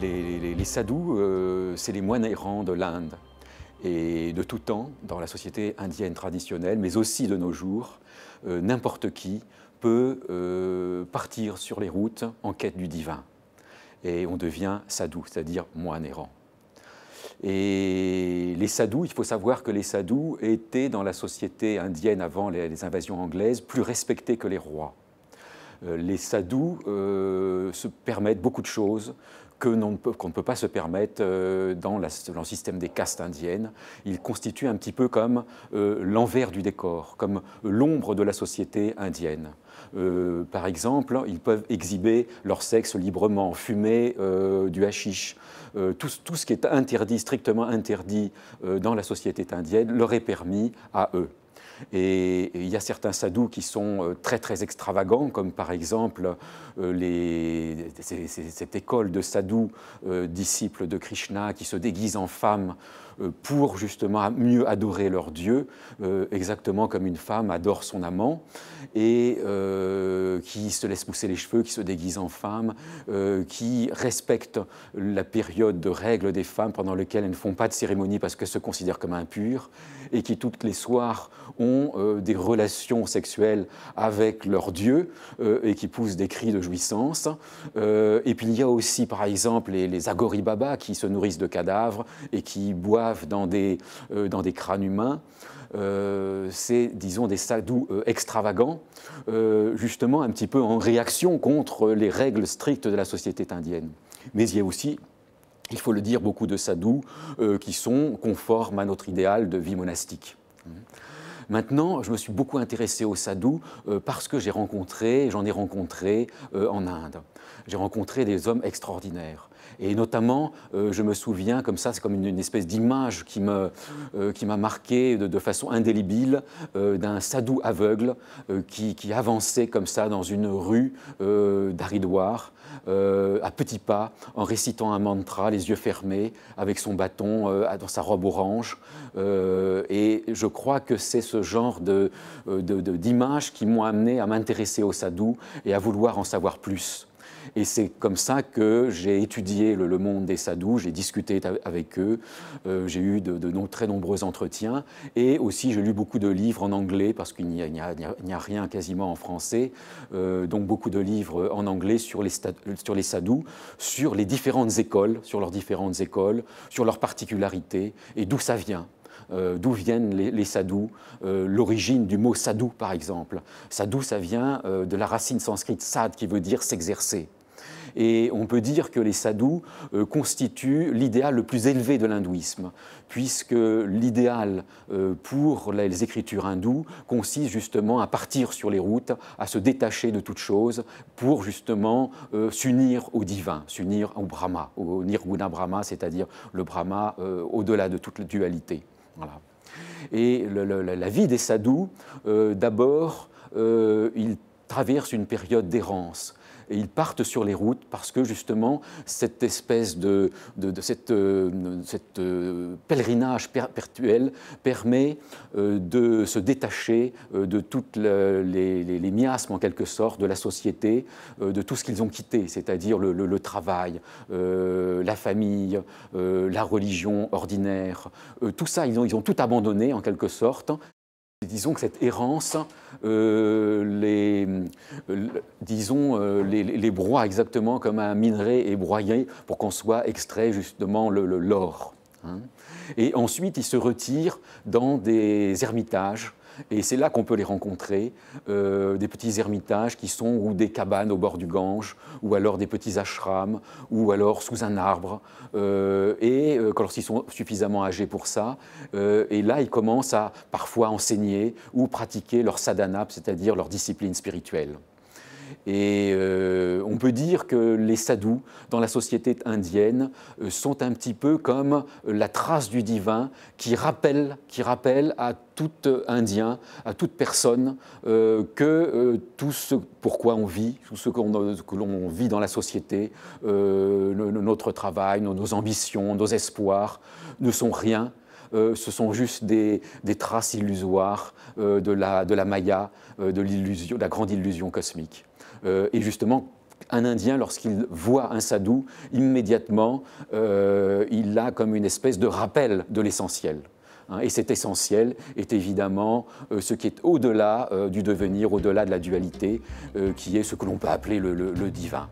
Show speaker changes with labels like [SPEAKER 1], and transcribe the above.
[SPEAKER 1] les, les, sadhus, euh, c'est les moines errants de l'Inde et de tout temps dans la société indienne traditionnelle, mais aussi de nos jours, euh, n'importe qui peut euh, partir sur les routes en quête du divin. Et on devient sadhu, c'est-à-dire moine errant. Et les sadhus, il faut savoir que les sadhus étaient dans la société indienne avant les, invasions anglaises plus respectés que les rois. les sadhus se permettent beaucoup de choses, qu'on ne, peut pas se permettre euh, dans, le système des castes indiennes. Ils constituent un petit peu comme euh, l'envers du décor, comme l'ombre de la société indienne. Euh, par exemple, ils peuvent exhiber leur sexe librement, fumer du hashish. tout, tout, ce qui est interdit, strictement interdit dans la société indienne, leur est permis à eux. Et il y a certains sadhus qui sont euh, très très extravagants, comme par exemple euh, les, cette école de sadhus euh, disciples de Krishna qui se déguisent en femmes pour justement mieux adorer leur Dieu, exactement comme une femme adore son amant, et qui se laisse pousser les cheveux, qui se déguise en femme, qui respectent la période de règles des femmes pendant laquelle elles ne font pas de cérémonie parce qu'elles se considèrent comme impures, et qui toutes les soirs ont euh, des relations sexuelles avec leur Dieu euh, et qui poussent des cris de jouissance. Euh, et puis il y a aussi, par exemple, les, les agoribaba qui se nourrissent de cadavres et qui boivent dans des, dans des crânes humains. c'est, disons, des sadhus extravagants, justement un petit peu en réaction contre les règles strictes de la société indienne. Mais il y a aussi, il faut le dire, beaucoup de sadhus qui sont conformes à notre idéal de vie monastique. Maintenant, je me suis beaucoup intéressé au sadhu euh, parce que j'ai rencontré, j'en ai rencontré euh, en Inde, j'ai rencontré des hommes extraordinaires. Et notamment, euh, je me souviens comme ça, c'est comme une, espèce d'image euh, qui m'a marqué de, façon indélébile euh, d'un sadou aveugle qui, qui, avançait comme ça dans une rue d'Aridoire. à petits pas, en récitant un mantra, les yeux fermés, avec son bâton dans sa robe orange. et je crois que c'est ce genre d'image de, qui m'ont amené à m'intéresser au sadou et à vouloir en savoir plus. Et c'est comme ça que j'ai étudié le, monde des sadhus, j'ai discuté avec eux, euh, j'ai eu de, très nombreux entretiens, et aussi j'ai lu beaucoup de livres en anglais, parce qu'il n'y a, rien quasiment en français, euh, donc beaucoup de livres en anglais sur les, sur les sur les différentes écoles, sur leurs différentes écoles, sur leurs particularités, et d'où ça vient. Euh, d'où viennent les, sadhus, euh, l'origine du mot sadhu par exemple. Sadhu, ça vient euh, de la racine sanscrite sad qui veut dire s'exercer. Et on peut dire que les sadhus constituent l'idéal le plus élevé de l'hindouisme, puisque l'idéal pour les écritures hindoues consiste justement à partir sur les routes, à se détacher de toute chose pour justement s'unir au divin, s'unir au Brahma, au Nirguna Brahma, c'est-à-dire le Brahma au-delà de toute dualité. Et la vie des Sadous, euh, d'abord, euh, ils traverse une période d'errance et ils partent sur les routes parce que justement cette espèce de, de, de cette, euh, euh, pèlerinage perpétuel permet euh, de se détacher de toutes les, miasmes en quelque sorte de la société, de tout ce qu'ils ont quitté, c'est-à-dire le, le, travail, la famille, la religion ordinaire, tout ça ils ont, ils ont tout abandonné en quelque sorte disons que cette errance euh, les, euh, disons, euh, les, les, broie exactement comme un minerai est broyé pour qu'on soit extrait justement l'or. Le, l'or. Hein. Et ensuite, ils se retirent dans des ermitages et c'est là qu'on peut les rencontrer, euh, des petits ermitages qui sont ou des cabanes au bord du Gange, ou alors des petits ashrams, ou alors sous un arbre. Euh, et euh, quand sont suffisamment âgés pour ça, et là ils commencent à parfois enseigner ou pratiquer leur sadhana, c'est-à-dire leur discipline spirituelle. Et euh, on peut dire que les sadhus, dans la société indienne, euh, sont un petit peu comme euh, la trace du divin qui rappelle, qui rappelle à tout Indien, à toute personne, que tout ce pourquoi on vit, tout ce, que l'on vit dans la société, notre travail, nos, ambitions, nos espoirs, ne sont rien ce sont juste des, traces illusoires de, la, de, la, Maya, de, de la grande illusion cosmique. Euh, et justement, un Indien, lorsqu'il voit un sadou, immédiatement, euh, il a comme une espèce de rappel de l'essentiel hein, et cet essentiel est évidemment euh, ce qui est au-delà du devenir, au-delà de la dualité, qui est ce que l'on peut appeler le divin.